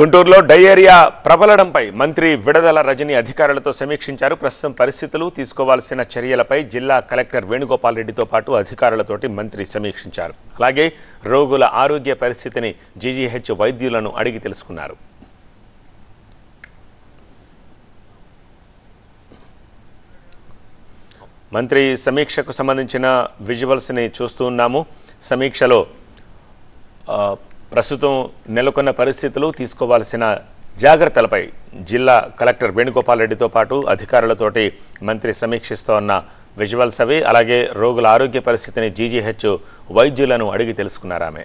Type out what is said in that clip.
గుంటూరులో డయేరియా ప్రబలడంపై మంత్రి విడదల రజని అధికారులతో సమీక్షించారు ప్రస్తుతం పరిస్థితులు తీసుకోవాల్సిన చర్యలపై జిల్లా కలెక్టర్ వేణుగోపాల్ రెడ్డితో పాటు అధికారులతోటి మంత్రి సమీక్షించారు అలాగే రోగుల ఆరోగ్య పరిస్థితిని జీజీహెచ్ వైద్యులను అడిగి తెలుసుకున్నారు మంత్రి సమీక్షకు సంబంధించిన విజువల్స్ని చూస్తూ ఉన్నాము సమీక్షలో ప్రస్తుతం నెలకొన్న పరిస్థితులు తీసుకోవాల్సిన జాగ్రత్తలపై జిల్లా కలెక్టర్ వేణుగోపాల్ రెడ్డితో పాటు అధికారులతోటి మంత్రి సమీక్షిస్తూ ఉన్న విజువల్స్ అవి అలాగే రోగుల ఆరోగ్య పరిస్థితిని జీజీహెచ్ వైద్యులను అడిగి తెలుసుకున్నారామె